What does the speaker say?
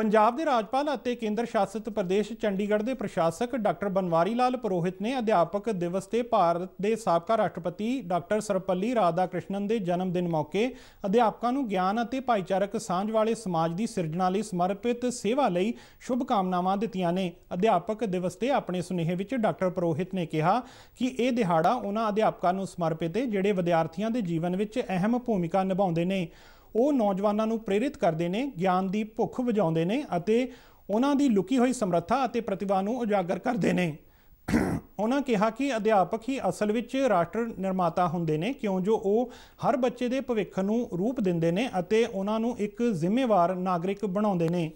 ਪੰਜਾਬ ਦੇ ਰਾਜਪਾਲ ਅਤੇ ਕੇਂਦਰ ਸ਼ਾਸਿਤ ਪ੍ਰਦੇਸ਼ ਚੰਡੀਗੜ੍ਹ ਦੇ ਪ੍ਰਸ਼ਾਸਕ ਡਾਕਟਰ ਬਨਵਾਰੀ ਲਾਲ ਪੁਰੋਹਿਤ ਨੇ ਅਧਿਆਪਕ ਦਿਵਸ ਤੇ ਭਾਰਤ ਦੇ ਸਾਬਕਾ ਰਾਸ਼ਟਰਪਤੀ ਡਾਕਟਰ ਸਰਪੱਲੀ ਰਾਧਾਕ੍ਰਿਸ਼ਨਨ ਦੇ ਜਨਮ ਦਿਨ ਮੌਕੇ ਅਧਿਆਪਕਾਂ ਨੂੰ ਗਿਆਨ ਅਤੇ ਭਾਈਚਾਰਕ ਸਾਂਝ ਵਾਲੇ ਸਮਾਜ ਦੀ ਸਿਰਜਣਾ ਲਈ ਸਮਰਪਿਤ ਸੇਵਾ ਲਈ ਸ਼ੁਭ ਕਾਮਨਾਵਾਂ ਦਿੱਤੀਆਂ ਨੇ ਅਧਿਆਪਕ ਦਿਵਸ ਤੇ ਆਪਣੇ ਸੁਨੇਹੇ ਵਿੱਚ ਡਾਕਟਰ ਪੁਰੋਹਿਤ ਨੇ ਕਿਹਾ ਕਿ ਇਹ ਦਿਹਾੜਾ ਉਹਨਾਂ ਅਧਿਆਪਕਾਂ ਨੂੰ ਸਮਰਪਿਤ ਹੈ ਜਿਹੜੇ ਵਿਦਿਆਰਥੀਆਂ ਦੇ ਜੀਵਨ ਵਿੱਚ ਅਹਿਮ ਭੂਮਿਕਾ ਨਿਭਾਉਂਦੇ ਨੇ ਉਹ ਨੌਜਵਾਨਾਂ ਨੂੰ ਪ੍ਰੇਰਿਤ ਕਰਦੇ ਨੇ ਗਿਆਨ ਦੀ ਭੁੱਖ ਵਜਾਉਂਦੇ ਨੇ ਅਤੇ ਉਹਨਾਂ ਦੀ ਲੁਕੀ ਹੋਈ ਸਮਰੱਥਾ ਅਤੇ ਪ੍ਰਤਿਭਾ ਨੂੰ ਉਜਾਗਰ ਕਰਦੇ ਨੇ ਉਹਨਾਂ ਕਿਹਾ ਕਿ ਅਧਿਆਪਕ ਹੀ ਅਸਲ ਵਿੱਚ ਰਾਸ਼ਟਰ ਨਿਰਮਾਤਾ ਹੁੰਦੇ ਨੇ ਕਿਉਂ ਜੋ ਉਹ ਹਰ ਬੱਚੇ ਦੇ ਭਵਿੱਖ ਨੂੰ ਰੂਪ ਦਿੰਦੇ ਨੇ ਅਤੇ ਉਹਨਾਂ ਨੂੰ ਇੱਕ ਜ਼ਿੰਮੇਵਾਰ ਨਾਗਰਿਕ ਬਣਾਉਂਦੇ ਨੇ